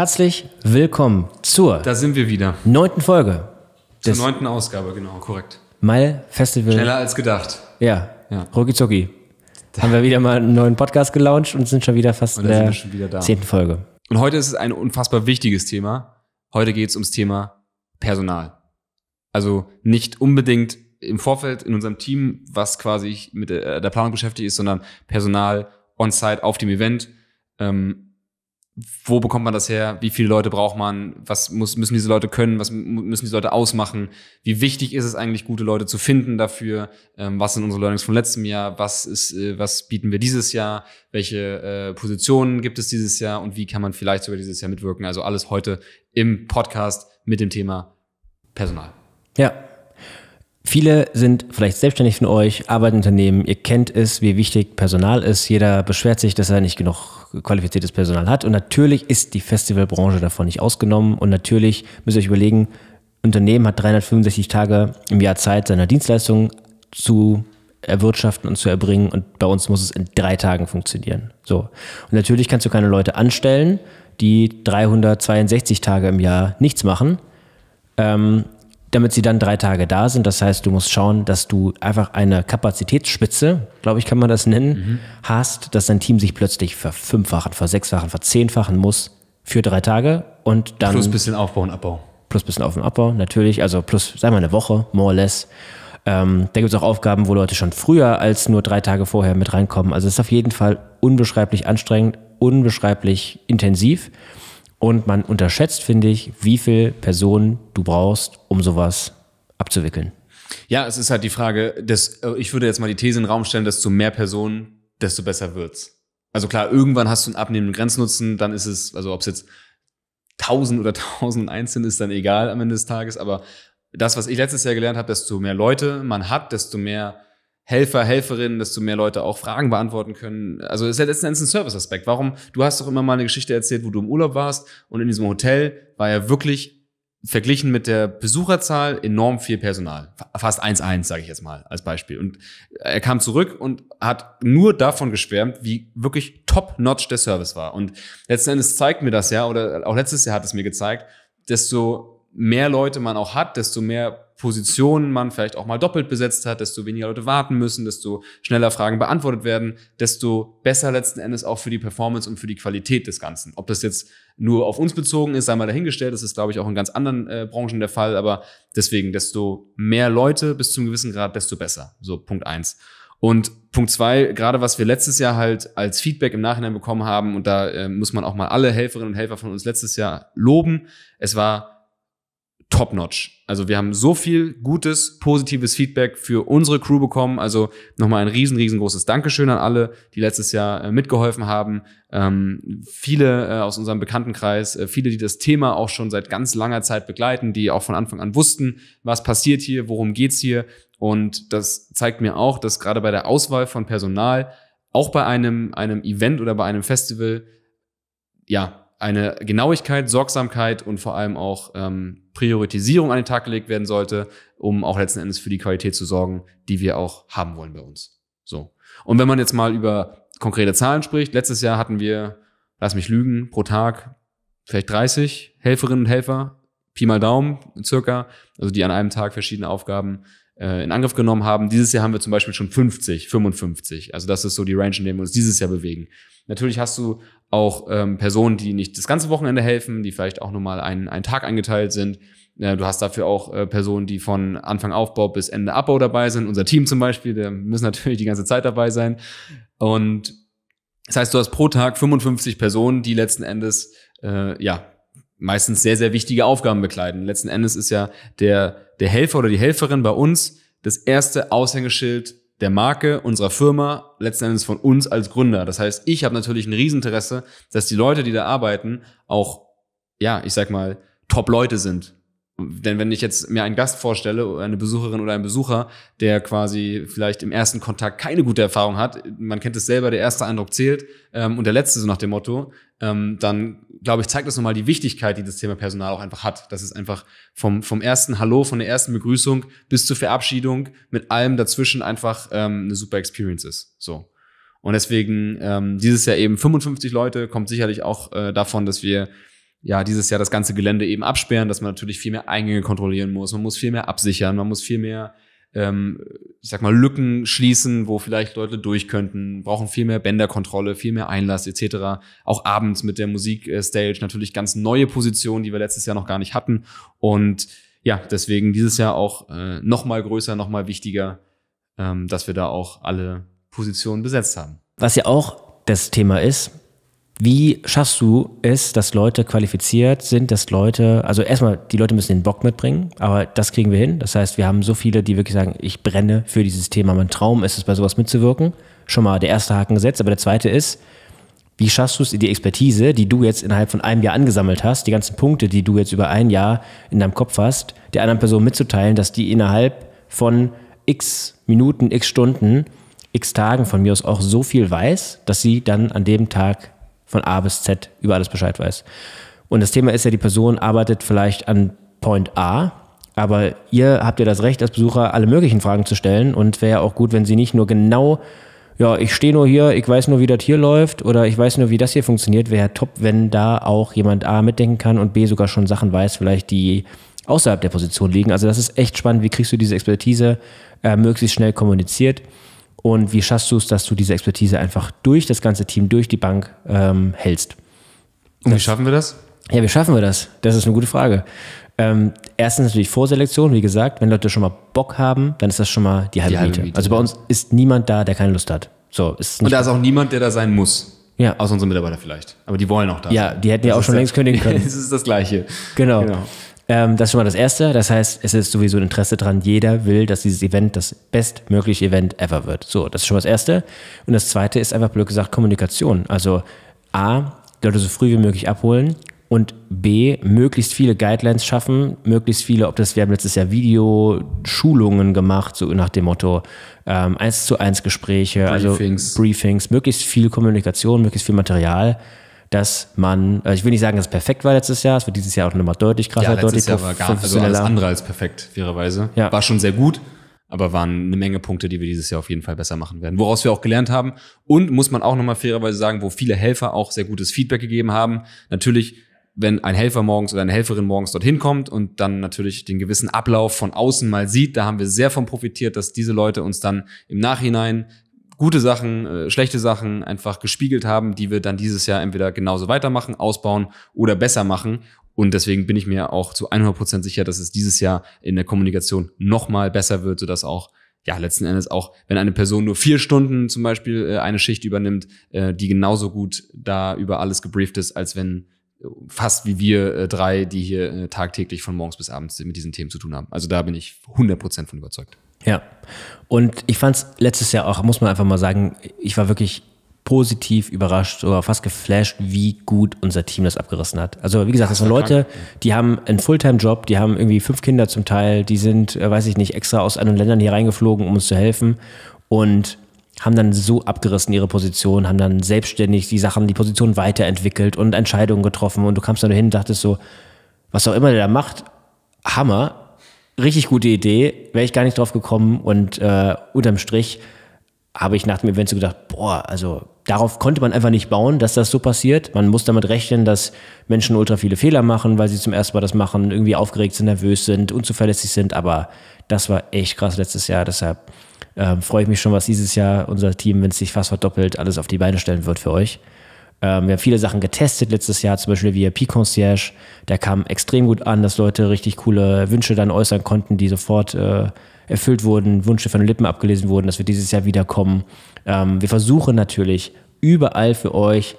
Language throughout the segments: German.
herzlich willkommen zur. Da sind wir wieder. Neunten Folge. Zur neunten Ausgabe, genau, korrekt. Mal Festival. Schneller als gedacht. Ja. ja. Rucki zucki. Da haben wir wieder mal einen neuen Podcast gelauncht und sind schon wieder fast in der zehnten Folge. Und heute ist es ein unfassbar wichtiges Thema. Heute geht es ums Thema Personal. Also nicht unbedingt im Vorfeld in unserem Team, was quasi mit äh, der Planung beschäftigt ist, sondern Personal on-site auf dem Event. Ähm, wo bekommt man das her, wie viele Leute braucht man, was muss, müssen diese Leute können, was müssen diese Leute ausmachen, wie wichtig ist es eigentlich, gute Leute zu finden dafür, ähm, was sind unsere Learnings von letztem Jahr, was ist, äh, was bieten wir dieses Jahr, welche äh, Positionen gibt es dieses Jahr und wie kann man vielleicht sogar dieses Jahr mitwirken. Also alles heute im Podcast mit dem Thema Personal. Ja, Viele sind vielleicht selbstständig von euch, arbeiten in Unternehmen, ihr kennt es, wie wichtig Personal ist. Jeder beschwert sich, dass er nicht genug qualifiziertes Personal hat. Und natürlich ist die Festivalbranche davon nicht ausgenommen. Und natürlich müsst ihr euch überlegen, Unternehmen hat 365 Tage im Jahr Zeit, seine Dienstleistungen zu erwirtschaften und zu erbringen. Und bei uns muss es in drei Tagen funktionieren. So. Und natürlich kannst du keine Leute anstellen, die 362 Tage im Jahr nichts machen. Ähm, damit sie dann drei Tage da sind. Das heißt, du musst schauen, dass du einfach eine Kapazitätsspitze, glaube ich, kann man das nennen, mhm. hast, dass dein Team sich plötzlich verfünffachen, versechsfachen, verzehnfachen muss für drei Tage und dann. Plus bisschen Aufbau und Abbau. Plus bisschen Aufbau und Abbau, natürlich. Also plus, sagen wir, eine Woche, more or less. Ähm, da gibt es auch Aufgaben, wo Leute schon früher als nur drei Tage vorher mit reinkommen. Also es ist auf jeden Fall unbeschreiblich anstrengend, unbeschreiblich intensiv. Und man unterschätzt, finde ich, wie viel Personen du brauchst, um sowas abzuwickeln. Ja, es ist halt die Frage, dass, äh, ich würde jetzt mal die These in den Raum stellen, dass zu mehr Personen, desto besser wird's. Also klar, irgendwann hast du einen abnehmenden Grenznutzen, dann ist es, also ob es jetzt 1000 oder 1001 sind, ist dann egal am Ende des Tages, aber das, was ich letztes Jahr gelernt habe, desto mehr Leute man hat, desto mehr Helfer, Helferinnen, dass du mehr Leute auch Fragen beantworten können. Also es ist ja letzten Endes ein Serviceaspekt. Warum? Du hast doch immer mal eine Geschichte erzählt, wo du im Urlaub warst und in diesem Hotel war ja wirklich verglichen mit der Besucherzahl enorm viel Personal. Fast 1-1, sage ich jetzt mal als Beispiel. Und er kam zurück und hat nur davon geschwärmt, wie wirklich top-notch der Service war. Und letzten Endes zeigt mir das ja, oder auch letztes Jahr hat es mir gezeigt, desto mehr Leute man auch hat, desto mehr Positionen man vielleicht auch mal doppelt besetzt hat, desto weniger Leute warten müssen, desto schneller Fragen beantwortet werden, desto besser letzten Endes auch für die Performance und für die Qualität des Ganzen. Ob das jetzt nur auf uns bezogen ist, sei mal dahingestellt, das ist, glaube ich, auch in ganz anderen äh, Branchen der Fall, aber deswegen, desto mehr Leute bis zum gewissen Grad, desto besser. So, Punkt eins. Und Punkt zwei, gerade was wir letztes Jahr halt als Feedback im Nachhinein bekommen haben, und da äh, muss man auch mal alle Helferinnen und Helfer von uns letztes Jahr loben, es war top-notch. Also wir haben so viel gutes, positives Feedback für unsere Crew bekommen. Also nochmal ein riesen, riesengroßes Dankeschön an alle, die letztes Jahr äh, mitgeholfen haben. Ähm, viele äh, aus unserem Bekanntenkreis, äh, viele, die das Thema auch schon seit ganz langer Zeit begleiten, die auch von Anfang an wussten, was passiert hier, worum geht's hier. Und das zeigt mir auch, dass gerade bei der Auswahl von Personal, auch bei einem, einem Event oder bei einem Festival, ja, eine Genauigkeit, Sorgsamkeit und vor allem auch ähm, Priorisierung an den Tag gelegt werden sollte, um auch letzten Endes für die Qualität zu sorgen, die wir auch haben wollen bei uns. So. Und wenn man jetzt mal über konkrete Zahlen spricht, letztes Jahr hatten wir, lass mich lügen, pro Tag vielleicht 30 Helferinnen und Helfer, Pi mal Daumen circa, also die an einem Tag verschiedene Aufgaben äh, in Angriff genommen haben. Dieses Jahr haben wir zum Beispiel schon 50, 55. Also das ist so die Range, in der wir uns dieses Jahr bewegen. Natürlich hast du auch ähm, Personen, die nicht das ganze Wochenende helfen, die vielleicht auch nur mal einen, einen Tag eingeteilt sind. Äh, du hast dafür auch äh, Personen, die von Anfang Aufbau bis Ende Abbau dabei sind. Unser Team zum Beispiel, der müssen natürlich die ganze Zeit dabei sein. Und das heißt, du hast pro Tag 55 Personen, die letzten Endes äh, ja meistens sehr, sehr wichtige Aufgaben bekleiden. Letzten Endes ist ja der, der Helfer oder die Helferin bei uns das erste Aushängeschild der Marke, unserer Firma, letzten Endes von uns als Gründer. Das heißt, ich habe natürlich ein Rieseninteresse, dass die Leute, die da arbeiten, auch, ja, ich sag mal, Top-Leute sind. Denn wenn ich jetzt mir einen Gast vorstelle eine Besucherin oder einen Besucher, der quasi vielleicht im ersten Kontakt keine gute Erfahrung hat, man kennt es selber, der erste Eindruck zählt ähm, und der letzte so nach dem Motto, ähm, dann glaube ich, zeigt das nochmal die Wichtigkeit, die das Thema Personal auch einfach hat. Dass es einfach vom, vom ersten Hallo, von der ersten Begrüßung bis zur Verabschiedung mit allem dazwischen einfach ähm, eine super Experience ist. So. Und deswegen ähm, dieses Jahr eben 55 Leute, kommt sicherlich auch äh, davon, dass wir ja, dieses Jahr das ganze Gelände eben absperren, dass man natürlich viel mehr Eingänge kontrollieren muss, man muss viel mehr absichern, man muss viel mehr, ähm, ich sag mal, Lücken schließen, wo vielleicht Leute durch könnten, brauchen viel mehr Bänderkontrolle, viel mehr Einlass etc. Auch abends mit der Musikstage äh, natürlich ganz neue Positionen, die wir letztes Jahr noch gar nicht hatten. Und ja, deswegen dieses Jahr auch äh, nochmal größer, nochmal wichtiger, ähm, dass wir da auch alle Positionen besetzt haben. Was ja auch das Thema ist, wie schaffst du es, dass Leute qualifiziert sind, dass Leute, also erstmal, die Leute müssen den Bock mitbringen, aber das kriegen wir hin. Das heißt, wir haben so viele, die wirklich sagen, ich brenne für dieses Thema. Mein Traum ist es, bei sowas mitzuwirken. Schon mal der erste Haken gesetzt. Aber der zweite ist, wie schaffst du es, die Expertise, die du jetzt innerhalb von einem Jahr angesammelt hast, die ganzen Punkte, die du jetzt über ein Jahr in deinem Kopf hast, der anderen Person mitzuteilen, dass die innerhalb von x Minuten, x Stunden, x Tagen von mir aus auch so viel weiß, dass sie dann an dem Tag von A bis Z über alles Bescheid weiß. Und das Thema ist ja, die Person arbeitet vielleicht an Point A, aber ihr habt ja das Recht, als Besucher alle möglichen Fragen zu stellen und wäre ja auch gut, wenn sie nicht nur genau, ja, ich stehe nur hier, ich weiß nur, wie das hier läuft oder ich weiß nur, wie das hier funktioniert, wäre ja top, wenn da auch jemand A mitdenken kann und B sogar schon Sachen weiß, vielleicht die außerhalb der Position liegen. Also das ist echt spannend, wie kriegst du diese Expertise äh, möglichst schnell kommuniziert. Und wie schaffst du es, dass du diese Expertise einfach durch das ganze Team, durch die Bank ähm, hältst? Und wie schaffen wir das? Ja, wie schaffen wir das? Das ist eine gute Frage. Ähm, erstens natürlich Vorselektion, wie gesagt, wenn Leute schon mal Bock haben, dann ist das schon mal die halbe, die halbe Miete. Miete. Also bei uns ist niemand da, der keine Lust hat. So, ist Und da ist auch niemand, der da sein muss. Ja. Außer unsere Mitarbeiter vielleicht. Aber die wollen auch da. Ja, die hätten das ja auch schon längst kündigen können. Es ist das Gleiche. Genau. genau. Ähm, das ist schon mal das Erste. Das heißt, es ist sowieso ein Interesse daran, Jeder will, dass dieses Event das bestmögliche Event ever wird. So, das ist schon mal das Erste. Und das Zweite ist einfach blöd gesagt Kommunikation. Also A, Leute so früh wie möglich abholen und B, möglichst viele Guidelines schaffen, möglichst viele, ob das, wir haben letztes Jahr Videoschulungen gemacht, so nach dem Motto, ähm, eins ähm, zu eins Gespräche, Briefings. also Briefings, möglichst viel Kommunikation, möglichst viel Material dass man, also ich will nicht sagen, dass es perfekt war letztes Jahr, es wird dieses Jahr auch nochmal deutlich krasser, ja, deutlich Jahr war gar, also alles andere als perfekt, fairerweise. Ja. War schon sehr gut, aber waren eine Menge Punkte, die wir dieses Jahr auf jeden Fall besser machen werden. Woraus wir auch gelernt haben und muss man auch nochmal fairerweise sagen, wo viele Helfer auch sehr gutes Feedback gegeben haben. Natürlich wenn ein Helfer morgens oder eine Helferin morgens dorthin kommt und dann natürlich den gewissen Ablauf von außen mal sieht, da haben wir sehr von profitiert, dass diese Leute uns dann im Nachhinein gute Sachen, äh, schlechte Sachen einfach gespiegelt haben, die wir dann dieses Jahr entweder genauso weitermachen, ausbauen oder besser machen. Und deswegen bin ich mir auch zu 100% Prozent sicher, dass es dieses Jahr in der Kommunikation nochmal besser wird, sodass auch ja, letzten Endes auch, wenn eine Person nur vier Stunden zum Beispiel äh, eine Schicht übernimmt, äh, die genauso gut da über alles gebrieft ist, als wenn äh, fast wie wir äh, drei, die hier äh, tagtäglich von morgens bis abends mit diesen Themen zu tun haben. Also da bin ich 100% von überzeugt. Ja. Und ich fand es letztes Jahr auch, muss man einfach mal sagen, ich war wirklich positiv überrascht oder fast geflasht, wie gut unser Team das abgerissen hat. Also wie gesagt, das sind Leute, die haben einen Fulltime-Job, die haben irgendwie fünf Kinder zum Teil, die sind, äh, weiß ich nicht, extra aus anderen Ländern hier reingeflogen, um uns zu helfen und haben dann so abgerissen ihre Position, haben dann selbstständig die Sachen, die Position weiterentwickelt und Entscheidungen getroffen und du kamst dann hin und dachtest so, was auch immer der da macht, Hammer, richtig gute Idee, wäre ich gar nicht drauf gekommen und äh, unterm Strich habe ich nach dem Event so gedacht, boah, also darauf konnte man einfach nicht bauen, dass das so passiert. Man muss damit rechnen, dass Menschen ultra viele Fehler machen, weil sie zum ersten Mal das machen, irgendwie aufgeregt sind, nervös sind, unzuverlässig sind. Aber das war echt krass letztes Jahr. Deshalb äh, freue ich mich schon, was dieses Jahr unser Team, wenn es sich fast verdoppelt, alles auf die Beine stellen wird für euch. Ähm, wir haben viele Sachen getestet letztes Jahr, zum Beispiel der VIP-Concierge. Der kam extrem gut an, dass Leute richtig coole Wünsche dann äußern konnten, die sofort äh, erfüllt wurden, Wünsche von den Lippen abgelesen wurden, dass wir dieses Jahr wiederkommen. Ähm, wir versuchen natürlich überall für euch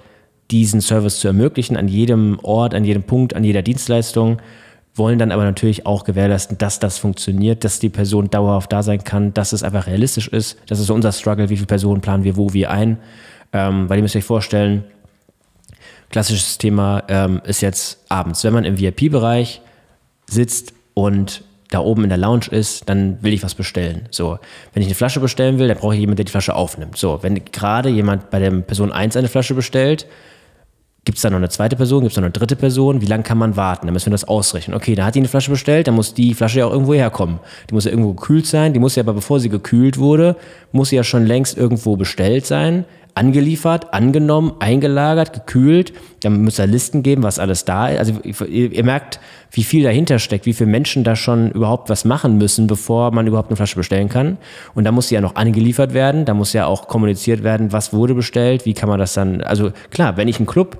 diesen Service zu ermöglichen, an jedem Ort, an jedem Punkt, an jeder Dienstleistung wollen dann aber natürlich auch gewährleisten, dass das funktioniert, dass die Person dauerhaft da sein kann, dass es einfach realistisch ist. Das ist so unser Struggle, wie viele Personen planen wir wo wie ein. Ähm, weil ihr müsst euch vorstellen, Klassisches Thema ähm, ist jetzt abends. Wenn man im VIP-Bereich sitzt und da oben in der Lounge ist, dann will ich was bestellen. So, wenn ich eine Flasche bestellen will, dann brauche ich jemanden, der die Flasche aufnimmt. So, wenn gerade jemand bei der Person 1 eine Flasche bestellt, Gibt es da noch eine zweite Person? Gibt es noch eine dritte Person? Wie lange kann man warten? Dann müssen wir das ausrechnen. Okay, da hat die eine Flasche bestellt, dann muss die Flasche ja auch irgendwo herkommen. Die muss ja irgendwo gekühlt sein. Die muss ja aber, bevor sie gekühlt wurde, muss sie ja schon längst irgendwo bestellt sein angeliefert, angenommen, eingelagert, gekühlt. Dann müsste es Listen geben, was alles da ist. Also ihr, ihr merkt, wie viel dahinter steckt, wie viele Menschen da schon überhaupt was machen müssen, bevor man überhaupt eine Flasche bestellen kann. Und da muss sie ja noch angeliefert werden, da muss ja auch kommuniziert werden, was wurde bestellt, wie kann man das dann. Also klar, wenn ich einen Club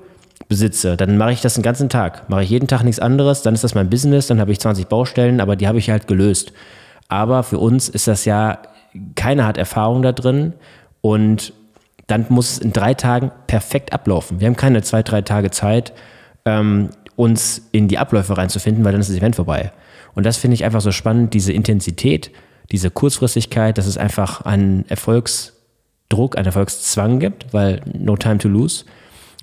besitze, dann mache ich das den ganzen Tag. Mache ich jeden Tag nichts anderes, dann ist das mein Business, dann habe ich 20 Baustellen, aber die habe ich halt gelöst. Aber für uns ist das ja, keiner hat Erfahrung da drin und dann muss es in drei Tagen perfekt ablaufen. Wir haben keine zwei, drei Tage Zeit, ähm, uns in die Abläufe reinzufinden, weil dann ist das Event vorbei. Und das finde ich einfach so spannend, diese Intensität, diese Kurzfristigkeit, dass es einfach einen Erfolgsdruck, einen Erfolgszwang gibt, weil no time to lose.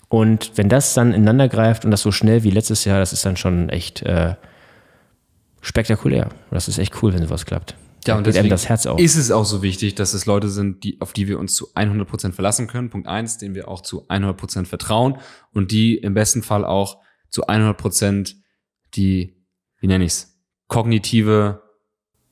Und wenn das dann ineinander greift und das so schnell wie letztes Jahr, das ist dann schon echt äh, spektakulär. Das ist echt cool, wenn sowas klappt. Ja, und deswegen das Herz auf. ist es auch so wichtig, dass es Leute sind, die, auf die wir uns zu 100% Prozent verlassen können. Punkt eins, denen wir auch zu 100% Prozent vertrauen und die im besten Fall auch zu 100% Prozent die, wie nenne ich es, kognitive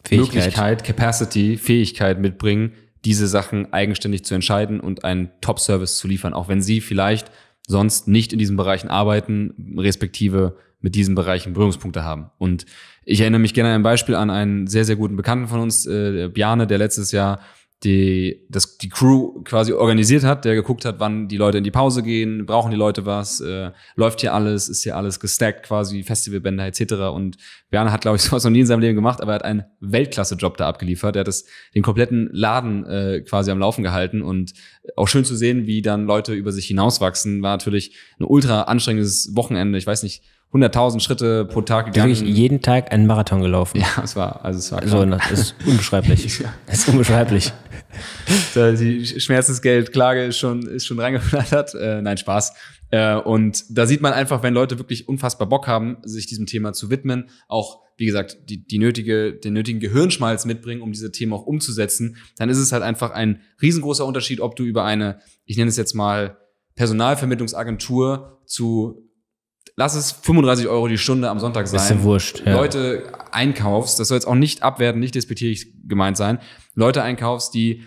Fähigkeit. Möglichkeit, Capacity, Fähigkeit mitbringen, diese Sachen eigenständig zu entscheiden und einen Top-Service zu liefern, auch wenn sie vielleicht sonst nicht in diesen Bereichen arbeiten, respektive mit diesen Bereichen Berührungspunkte haben. Und ich erinnere mich gerne an ein Beispiel an einen sehr, sehr guten Bekannten von uns, äh, Bjane, der letztes Jahr die, das, die Crew quasi organisiert hat, der geguckt hat, wann die Leute in die Pause gehen, brauchen die Leute was, äh, läuft hier alles, ist hier alles gestackt quasi, Festivalbänder etc. Und Werner hat, glaube ich, sowas noch nie in seinem Leben gemacht, aber er hat einen Weltklasse-Job da abgeliefert. Er hat das, den kompletten Laden äh, quasi am Laufen gehalten und auch schön zu sehen, wie dann Leute über sich hinauswachsen, war natürlich ein ultra anstrengendes Wochenende. Ich weiß nicht, 100.000 Schritte pro Tag gegangen. Wirklich jeden Tag einen Marathon gelaufen. Ja, es war, also es war krass. So, das ist unbeschreiblich. Das ist unbeschreiblich. so, die Schmerzensgeldklage ist schon, ist schon reingeflattert. Äh, nein, Spaß. Äh, und da sieht man einfach, wenn Leute wirklich unfassbar Bock haben, sich diesem Thema zu widmen, auch, wie gesagt, die, die nötige, den nötigen Gehirnschmalz mitbringen, um diese Themen auch umzusetzen, dann ist es halt einfach ein riesengroßer Unterschied, ob du über eine, ich nenne es jetzt mal, Personalvermittlungsagentur zu lass es 35 Euro die Stunde am Sonntag sein. Bisschen wurscht. Ja. Leute einkaufst, das soll jetzt auch nicht abwerten, nicht despektierlich gemeint sein, Leute einkaufst, die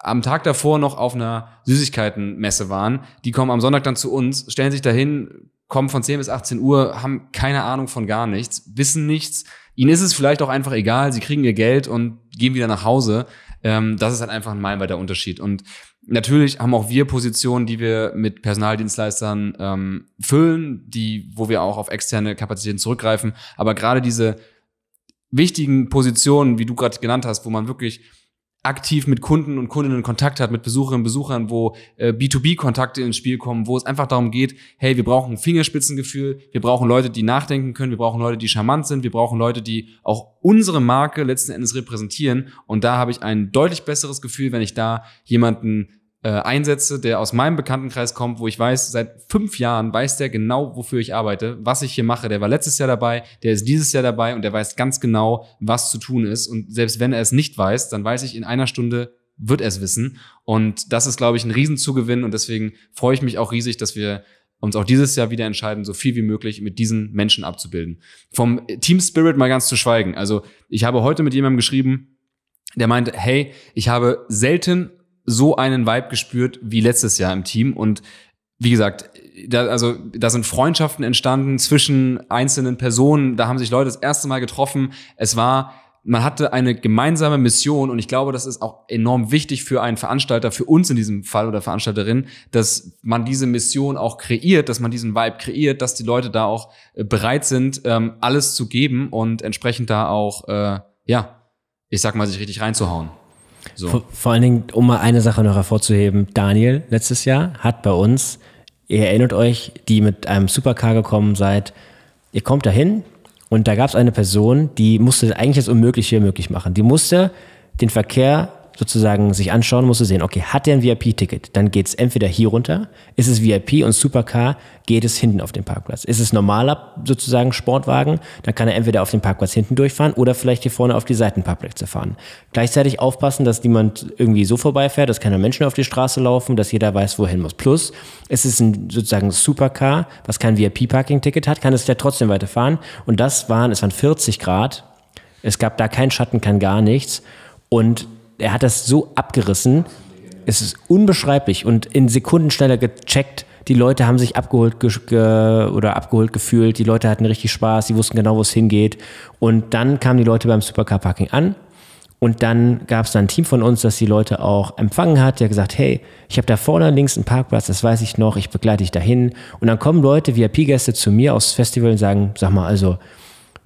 am Tag davor noch auf einer Süßigkeitenmesse waren, die kommen am Sonntag dann zu uns, stellen sich dahin, kommen von 10 bis 18 Uhr, haben keine Ahnung von gar nichts, wissen nichts. Ihnen ist es vielleicht auch einfach egal, sie kriegen ihr Geld und gehen wieder nach Hause. Ähm, das ist halt einfach ein meilenweiter Unterschied. Und Natürlich haben auch wir Positionen, die wir mit Personaldienstleistern ähm, füllen, die, wo wir auch auf externe Kapazitäten zurückgreifen. Aber gerade diese wichtigen Positionen, wie du gerade genannt hast, wo man wirklich aktiv mit Kunden und Kundinnen Kontakt hat, mit Besucherinnen und Besuchern, wo äh, B2B-Kontakte ins Spiel kommen, wo es einfach darum geht, hey, wir brauchen Fingerspitzengefühl, wir brauchen Leute, die nachdenken können, wir brauchen Leute, die charmant sind, wir brauchen Leute, die auch unsere Marke letzten Endes repräsentieren. Und da habe ich ein deutlich besseres Gefühl, wenn ich da jemanden äh, einsetze, der aus meinem Bekanntenkreis kommt, wo ich weiß, seit fünf Jahren weiß der genau, wofür ich arbeite, was ich hier mache. Der war letztes Jahr dabei, der ist dieses Jahr dabei und der weiß ganz genau, was zu tun ist. Und selbst wenn er es nicht weiß, dann weiß ich in einer Stunde, wird er es wissen. Und das ist, glaube ich, ein Riesenzugewinn. Und deswegen freue ich mich auch riesig, dass wir uns auch dieses Jahr wieder entscheiden, so viel wie möglich mit diesen Menschen abzubilden. Vom Team Spirit mal ganz zu schweigen. Also ich habe heute mit jemandem geschrieben, der meinte, hey, ich habe selten so einen Vibe gespürt wie letztes Jahr im Team. Und wie gesagt, da, also, da sind Freundschaften entstanden zwischen einzelnen Personen. Da haben sich Leute das erste Mal getroffen. Es war man hatte eine gemeinsame Mission und ich glaube, das ist auch enorm wichtig für einen Veranstalter, für uns in diesem Fall oder Veranstalterin, dass man diese Mission auch kreiert, dass man diesen Vibe kreiert, dass die Leute da auch äh, bereit sind, ähm, alles zu geben und entsprechend da auch, äh, ja, ich sag mal, sich richtig reinzuhauen. So. Vor, vor allen Dingen, um mal eine Sache noch hervorzuheben, Daniel letztes Jahr hat bei uns, ihr erinnert euch, die mit einem Supercar gekommen seid, ihr kommt dahin und da gab es eine Person, die musste eigentlich das Unmögliche möglich machen. Die musste den Verkehr sozusagen sich anschauen, musst du sehen, okay, hat der ein VIP-Ticket? Dann geht es entweder hier runter, ist es VIP und Supercar, geht es hinten auf den Parkplatz. Ist es normaler sozusagen Sportwagen, dann kann er entweder auf den Parkplatz hinten durchfahren oder vielleicht hier vorne auf die Seitenparkplätze fahren. Gleichzeitig aufpassen, dass niemand irgendwie so vorbeifährt, dass keine Menschen auf die Straße laufen, dass jeder weiß, wohin muss. Plus, ist es ein sozusagen Supercar, was kein VIP-Parking-Ticket hat, kann es ja trotzdem weiterfahren. Und das waren, es waren 40 Grad, es gab da keinen Schatten, kein gar nichts. Und er hat das so abgerissen. Es ist unbeschreiblich und in Sekunden schneller gecheckt. Die Leute haben sich abgeholt oder abgeholt gefühlt. Die Leute hatten richtig Spaß. Die wussten genau, wo es hingeht. Und dann kamen die Leute beim Supercar-Parking an. Und dann gab es da ein Team von uns, das die Leute auch empfangen hat, der gesagt, hey, ich habe da vorne links einen Parkplatz, das weiß ich noch, ich begleite dich dahin. Und dann kommen Leute, VIP-Gäste zu mir aufs Festival und sagen, sag mal, also,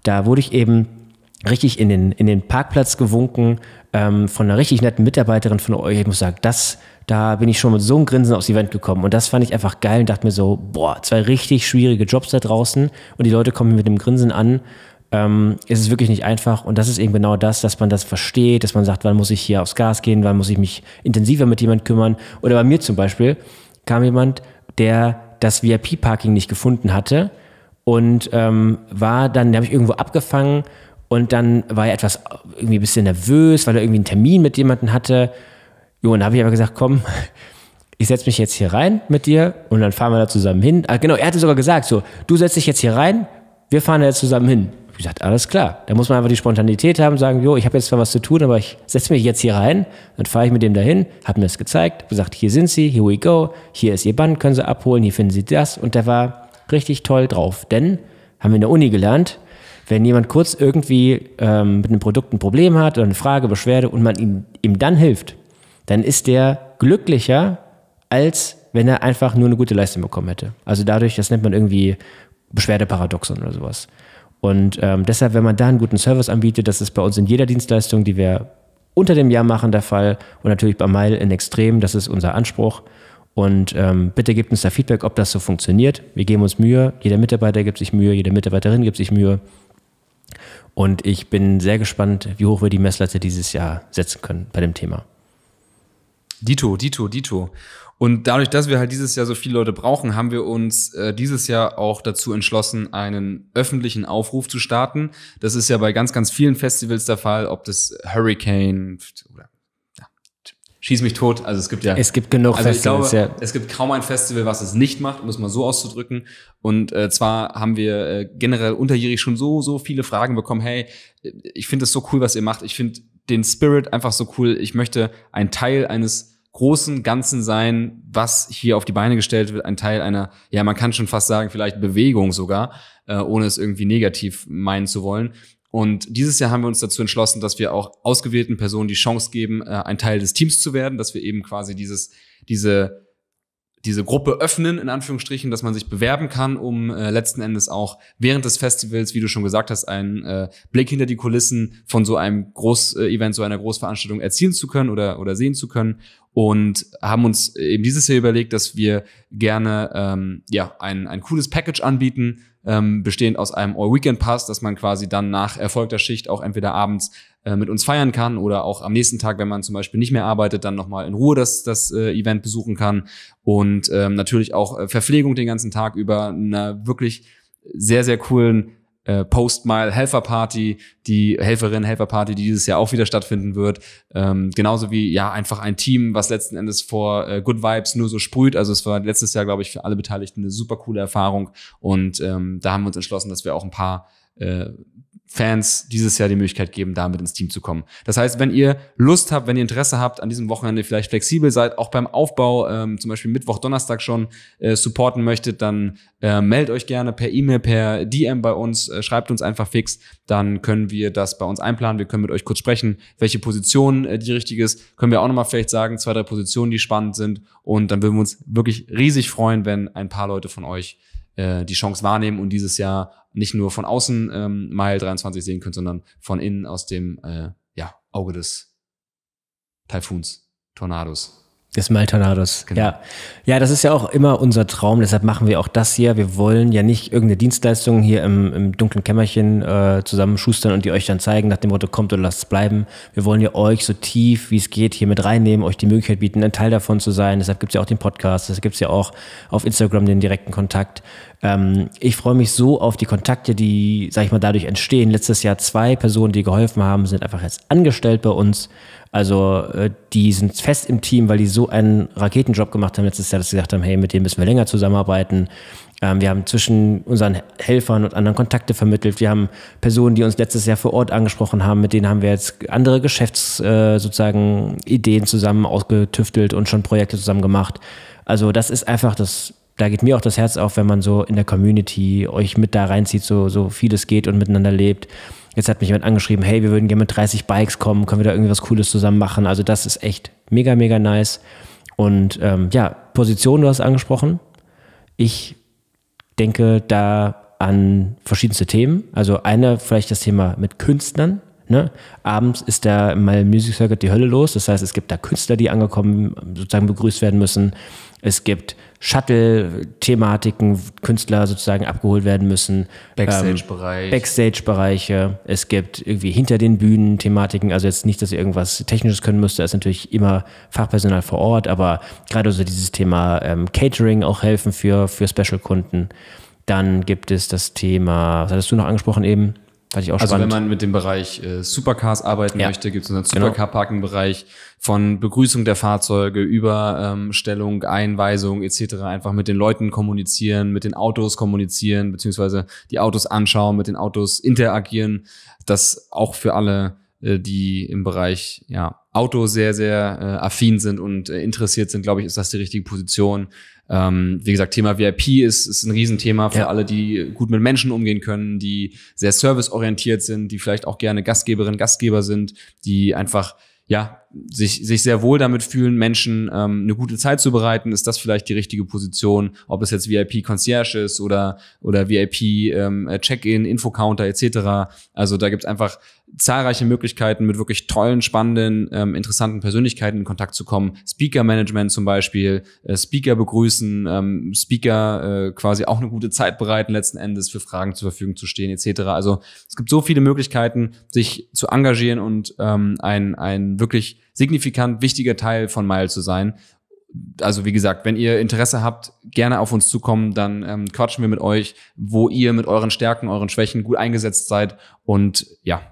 da wurde ich eben richtig in den, in den Parkplatz gewunken ähm, von einer richtig netten Mitarbeiterin von euch. Ich muss sagen, das, da bin ich schon mit so einem Grinsen aufs Event gekommen. Und das fand ich einfach geil und dachte mir so, boah, zwei richtig schwierige Jobs da draußen und die Leute kommen mit dem Grinsen an. Ähm, ist es wirklich nicht einfach und das ist eben genau das, dass man das versteht, dass man sagt, wann muss ich hier aufs Gas gehen, wann muss ich mich intensiver mit jemand kümmern. Oder bei mir zum Beispiel kam jemand, der das VIP-Parking nicht gefunden hatte und ähm, war dann, den habe ich irgendwo abgefangen und dann war er etwas irgendwie ein bisschen nervös, weil er irgendwie einen Termin mit jemandem hatte. Jo, und da habe ich aber gesagt, komm, ich setze mich jetzt hier rein mit dir und dann fahren wir da zusammen hin. Ah, genau, er hatte sogar gesagt, so, du setzt dich jetzt hier rein, wir fahren da jetzt zusammen hin. Ich gesagt, alles klar. Da muss man einfach die Spontanität haben, sagen, jo, ich habe jetzt zwar was zu tun, aber ich setze mich jetzt hier rein, dann fahre ich mit dem dahin, habe mir das gezeigt, gesagt, hier sind sie, here we go, hier ist ihr Band, können sie abholen, hier finden sie das. Und der war richtig toll drauf, denn haben wir in der Uni gelernt, wenn jemand kurz irgendwie ähm, mit einem Produkt ein Problem hat oder eine Frage, Beschwerde und man ihm, ihm dann hilft, dann ist der glücklicher, als wenn er einfach nur eine gute Leistung bekommen hätte. Also dadurch, das nennt man irgendwie Beschwerdeparadoxon oder sowas. Und ähm, deshalb, wenn man da einen guten Service anbietet, das ist bei uns in jeder Dienstleistung, die wir unter dem Jahr machen, der Fall und natürlich bei Mile in Extrem, das ist unser Anspruch. Und ähm, bitte gebt uns da Feedback, ob das so funktioniert. Wir geben uns Mühe, jeder Mitarbeiter gibt sich Mühe, jede Mitarbeiterin gibt sich Mühe. Und ich bin sehr gespannt, wie hoch wir die Messlatte dieses Jahr setzen können bei dem Thema. Dito, Dito, Dito. Und dadurch, dass wir halt dieses Jahr so viele Leute brauchen, haben wir uns äh, dieses Jahr auch dazu entschlossen, einen öffentlichen Aufruf zu starten. Das ist ja bei ganz, ganz vielen Festivals der Fall, ob das Hurricane schieß mich tot. Also es gibt ja. Es gibt genug also Festivals, glaube, ja. Es gibt kaum ein Festival, was es nicht macht, um es mal so auszudrücken. Und äh, zwar haben wir äh, generell unterjährig schon so, so viele Fragen bekommen. Hey, ich finde es so cool, was ihr macht. Ich finde den Spirit einfach so cool. Ich möchte ein Teil eines großen Ganzen sein, was hier auf die Beine gestellt wird, ein Teil einer, ja, man kann schon fast sagen, vielleicht Bewegung sogar, äh, ohne es irgendwie negativ meinen zu wollen. Und dieses Jahr haben wir uns dazu entschlossen, dass wir auch ausgewählten Personen die Chance geben, äh, ein Teil des Teams zu werden, dass wir eben quasi dieses, diese, diese Gruppe öffnen, in Anführungsstrichen, dass man sich bewerben kann, um äh, letzten Endes auch während des Festivals, wie du schon gesagt hast, einen äh, Blick hinter die Kulissen von so einem Groß-Event, äh, so einer Großveranstaltung erzielen zu können oder, oder sehen zu können. Und haben uns eben dieses Jahr überlegt, dass wir gerne ähm, ja, ein, ein cooles Package anbieten, ähm, bestehend aus einem All-Weekend-Pass, dass man quasi dann nach erfolgter Schicht auch entweder abends äh, mit uns feiern kann oder auch am nächsten Tag, wenn man zum Beispiel nicht mehr arbeitet, dann nochmal in Ruhe das, das äh, Event besuchen kann. Und ähm, natürlich auch äh, Verpflegung den ganzen Tag über einer wirklich sehr, sehr coolen äh, Post Mile Helfer Party, die helferin Helfer Party, die dieses Jahr auch wieder stattfinden wird. Ähm, genauso wie ja einfach ein Team, was letzten Endes vor äh, Good Vibes nur so sprüht. Also es war letztes Jahr, glaube ich, für alle Beteiligten eine super coole Erfahrung und ähm, da haben wir uns entschlossen, dass wir auch ein paar äh, Fans dieses Jahr die Möglichkeit geben, damit ins Team zu kommen. Das heißt, wenn ihr Lust habt, wenn ihr Interesse habt, an diesem Wochenende vielleicht flexibel seid, auch beim Aufbau, ähm, zum Beispiel Mittwoch, Donnerstag schon äh, supporten möchtet, dann äh, meldet euch gerne per E-Mail, per DM bei uns, äh, schreibt uns einfach fix, dann können wir das bei uns einplanen, wir können mit euch kurz sprechen, welche Position äh, die richtige ist, können wir auch nochmal vielleicht sagen, zwei, drei Positionen, die spannend sind und dann würden wir uns wirklich riesig freuen, wenn ein paar Leute von euch äh, die Chance wahrnehmen und dieses Jahr nicht nur von außen ähm, Mile 23 sehen können, sondern von innen aus dem äh, ja, Auge des Taifuns, Tornados. Des Maltornados, genau. ja. Ja, das ist ja auch immer unser Traum, deshalb machen wir auch das hier. Wir wollen ja nicht irgendeine Dienstleistung hier im, im dunklen Kämmerchen äh, zusammenschustern und die euch dann zeigen, nach dem Motto, kommt oder lasst es bleiben. Wir wollen ja euch so tief, wie es geht, hier mit reinnehmen, euch die Möglichkeit bieten, ein Teil davon zu sein. Deshalb gibt es ja auch den Podcast, deshalb gibt es ja auch auf Instagram den direkten Kontakt. Ähm, ich freue mich so auf die Kontakte, die, sag ich mal, dadurch entstehen. Letztes Jahr zwei Personen, die geholfen haben, sind einfach jetzt angestellt bei uns also äh, die sind fest im Team, weil die so einen Raketenjob gemacht haben letztes Jahr, dass sie gesagt haben, hey, mit denen müssen wir länger zusammenarbeiten. Ähm, wir haben zwischen unseren Helfern und anderen Kontakte vermittelt. Wir haben Personen, die uns letztes Jahr vor Ort angesprochen haben, mit denen haben wir jetzt andere Geschäfts äh, sozusagen Ideen zusammen ausgetüftelt und schon Projekte zusammen gemacht. Also das ist einfach das da geht mir auch das Herz auf, wenn man so in der Community euch mit da reinzieht, so, so viel es geht und miteinander lebt. Jetzt hat mich jemand angeschrieben, hey, wir würden gerne mit 30 Bikes kommen, können wir da irgendwas Cooles zusammen machen? Also das ist echt mega, mega nice. Und ähm, ja, Position, du hast angesprochen. Ich denke da an verschiedenste Themen. Also eine vielleicht das Thema mit Künstlern, Ne? Abends ist da mal Music Circuit die Hölle los. Das heißt, es gibt da Künstler, die angekommen, sozusagen begrüßt werden müssen. Es gibt Shuttle-Thematiken, Künstler sozusagen abgeholt werden müssen. Backstage-Bereich. Ähm, Backstage-Bereiche. Es gibt irgendwie hinter den Bühnen Thematiken. Also jetzt nicht, dass ihr irgendwas Technisches können müsst. Da ist natürlich immer Fachpersonal vor Ort. Aber gerade so dieses Thema ähm, Catering auch helfen für, für Special-Kunden. Dann gibt es das Thema, was hattest du noch angesprochen eben? Fand ich auch also wenn man mit dem Bereich äh, Supercars arbeiten ja. möchte, gibt es unseren genau. supercar parken bereich von Begrüßung der Fahrzeuge über ähm, Stellung, Einweisung etc. Einfach mit den Leuten kommunizieren, mit den Autos kommunizieren, beziehungsweise die Autos anschauen, mit den Autos interagieren. Das auch für alle, äh, die im Bereich ja, Auto sehr, sehr äh, affin sind und äh, interessiert sind, glaube ich, ist das die richtige Position. Ähm, wie gesagt, Thema VIP ist, ist ein Riesenthema für ja. alle, die gut mit Menschen umgehen können, die sehr serviceorientiert sind, die vielleicht auch gerne Gastgeberin, Gastgeber sind, die einfach ja, sich, sich sehr wohl damit fühlen, Menschen ähm, eine gute Zeit zu bereiten, ist das vielleicht die richtige Position, ob es jetzt VIP-Concierge ist oder, oder VIP-Check-In, ähm, Infocounter etc. Also da gibt's einfach zahlreiche Möglichkeiten, mit wirklich tollen, spannenden, ähm, interessanten Persönlichkeiten in Kontakt zu kommen. Speaker-Management zum Beispiel, äh, Speaker begrüßen, ähm, Speaker äh, quasi auch eine gute Zeit bereiten, letzten Endes für Fragen zur Verfügung zu stehen, etc. Also es gibt so viele Möglichkeiten, sich zu engagieren und ähm, ein, ein wirklich signifikant wichtiger Teil von Mile zu sein also wie gesagt, wenn ihr Interesse habt, gerne auf uns zukommen, dann ähm, quatschen wir mit euch, wo ihr mit euren Stärken, euren Schwächen gut eingesetzt seid. Und ja,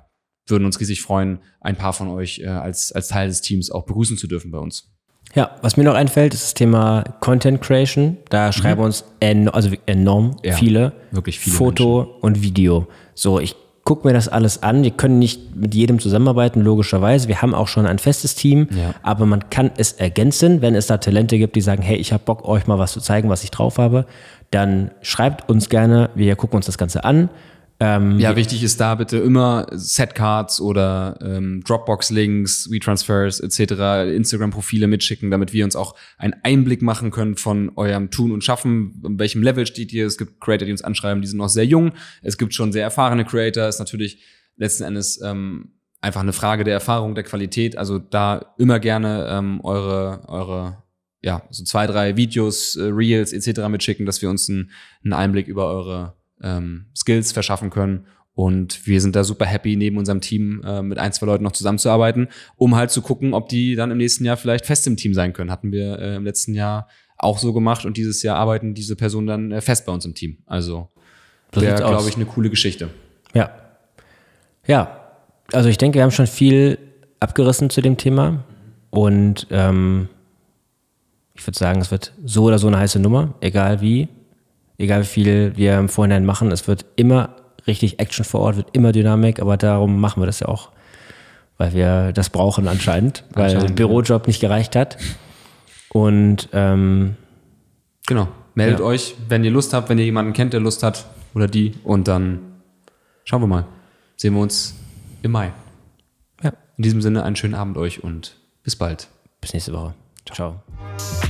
würden uns riesig freuen, ein paar von euch äh, als, als Teil des Teams auch begrüßen zu dürfen bei uns. Ja, was mir noch einfällt, ist das Thema Content Creation. Da mhm. schreiben mhm. uns en also enorm ja, viele, wirklich viele Foto Menschen. und Video. So, ich gucke mir das alles an. Wir können nicht mit jedem zusammenarbeiten, logischerweise. Wir haben auch schon ein festes Team, ja. aber man kann es ergänzen, wenn es da Talente gibt, die sagen, hey, ich habe Bock, euch mal was zu zeigen, was ich drauf habe. Dann schreibt uns gerne, wir gucken uns das Ganze an ähm, ja, wichtig ist da bitte immer Setcards oder ähm, Dropbox-Links, WeTransfers etc., Instagram-Profile mitschicken, damit wir uns auch einen Einblick machen können von eurem Tun und Schaffen, in welchem Level steht ihr. Es gibt Creator, die uns anschreiben, die sind noch sehr jung. Es gibt schon sehr erfahrene Creator, ist natürlich letzten Endes ähm, einfach eine Frage der Erfahrung, der Qualität. Also da immer gerne ähm, eure, eure ja, so zwei, drei Videos, äh, Reels etc. mitschicken, dass wir uns einen Einblick über eure ähm, Skills verschaffen können. Und wir sind da super happy, neben unserem Team äh, mit ein, zwei Leuten noch zusammenzuarbeiten, um halt zu gucken, ob die dann im nächsten Jahr vielleicht fest im Team sein können. Hatten wir äh, im letzten Jahr auch so gemacht und dieses Jahr arbeiten diese Personen dann äh, fest bei uns im Team. Also wäre, glaube ich, eine coole Geschichte. Ja. Ja. Also ich denke, wir haben schon viel abgerissen zu dem Thema und ähm, ich würde sagen, es wird so oder so eine heiße Nummer, egal wie egal wie viel wir im Vorhinein machen, es wird immer richtig Action vor Ort, wird immer Dynamik, aber darum machen wir das ja auch, weil wir das brauchen anscheinend, weil anscheinend, Bürojob ja. nicht gereicht hat. Und ähm, genau, meldet ja. euch, wenn ihr Lust habt, wenn ihr jemanden kennt, der Lust hat oder die und dann schauen wir mal. Sehen wir uns im Mai. Ja. In diesem Sinne einen schönen Abend euch und bis bald. Bis nächste Woche. Ciao. Ciao.